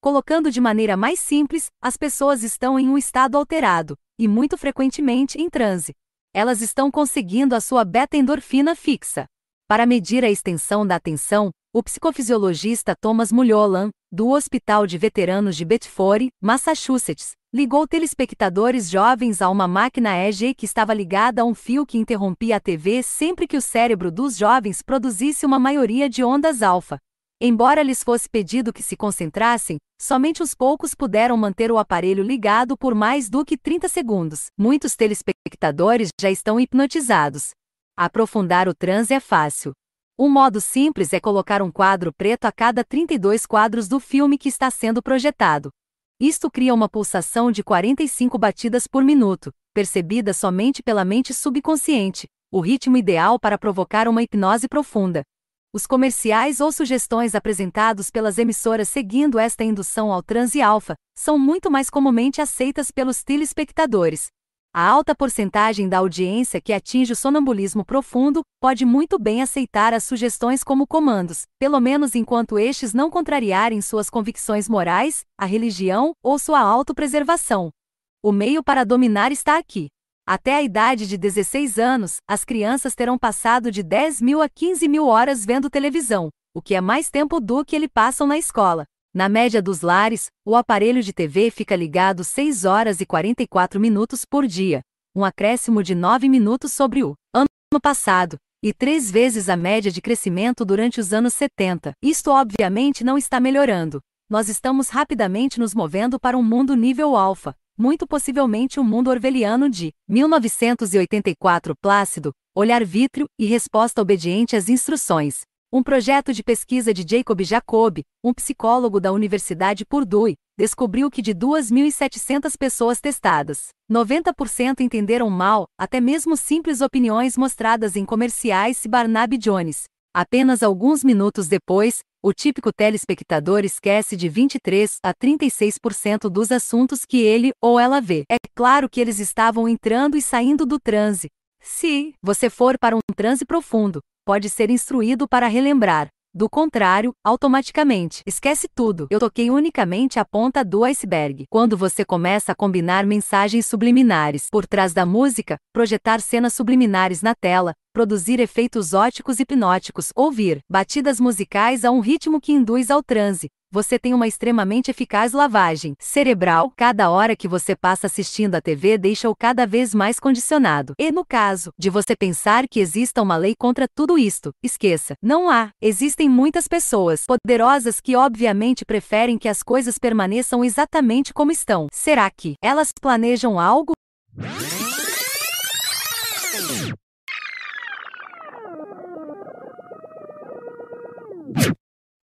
S1: Colocando de maneira mais simples, as pessoas estão em um estado alterado, e muito frequentemente em transe. Elas estão conseguindo a sua beta-endorfina fixa. Para medir a extensão da atenção, o psicofisiologista Thomas Mulholland do Hospital de Veteranos de Bedford, Massachusetts, ligou telespectadores jovens a uma máquina EG que estava ligada a um fio que interrompia a TV sempre que o cérebro dos jovens produzisse uma maioria de ondas alfa. Embora lhes fosse pedido que se concentrassem, somente os poucos puderam manter o aparelho ligado por mais do que 30 segundos. Muitos telespectadores já estão hipnotizados. Aprofundar o transe é fácil. Um modo simples é colocar um quadro preto a cada 32 quadros do filme que está sendo projetado. Isto cria uma pulsação de 45 batidas por minuto, percebida somente pela mente subconsciente, o ritmo ideal para provocar uma hipnose profunda. Os comerciais ou sugestões apresentados pelas emissoras seguindo esta indução ao transe alfa são muito mais comumente aceitas pelos telespectadores, a alta porcentagem da audiência que atinge o sonambulismo profundo pode muito bem aceitar as sugestões como comandos, pelo menos enquanto estes não contrariarem suas convicções morais, a religião ou sua autopreservação. O meio para dominar está aqui. Até a idade de 16 anos, as crianças terão passado de 10 mil a 15 mil horas vendo televisão, o que é mais tempo do que ele passam na escola. Na média dos lares, o aparelho de TV fica ligado 6 horas e 44 minutos por dia, um acréscimo de 9 minutos sobre o ano passado, e três vezes a média de crescimento durante os anos 70. Isto obviamente não está melhorando. Nós estamos rapidamente nos movendo para um mundo nível alfa, muito possivelmente o um mundo orveliano de 1984 plácido, olhar vítreo e resposta obediente às instruções. Um projeto de pesquisa de Jacob Jacob, um psicólogo da Universidade Purdue, descobriu que de 2.700 pessoas testadas, 90% entenderam mal, até mesmo simples opiniões mostradas em comerciais e Barnaby Jones. Apenas alguns minutos depois, o típico telespectador esquece de 23 a 36% dos assuntos que ele ou ela vê. É claro que eles estavam entrando e saindo do transe. Se você for para um transe profundo, pode ser instruído para relembrar. Do contrário, automaticamente esquece tudo. Eu toquei unicamente a ponta do iceberg. Quando você começa a combinar mensagens subliminares por trás da música, projetar cenas subliminares na tela, produzir efeitos óticos e hipnóticos, ouvir batidas musicais a um ritmo que induz ao transe, você tem uma extremamente eficaz lavagem cerebral. Cada hora que você passa assistindo à TV deixa-o cada vez mais condicionado. E no caso de você pensar que exista uma lei contra tudo isto, esqueça. Não há. Existem muitas pessoas poderosas que obviamente preferem que as coisas permaneçam exatamente como estão. Será que elas planejam algo?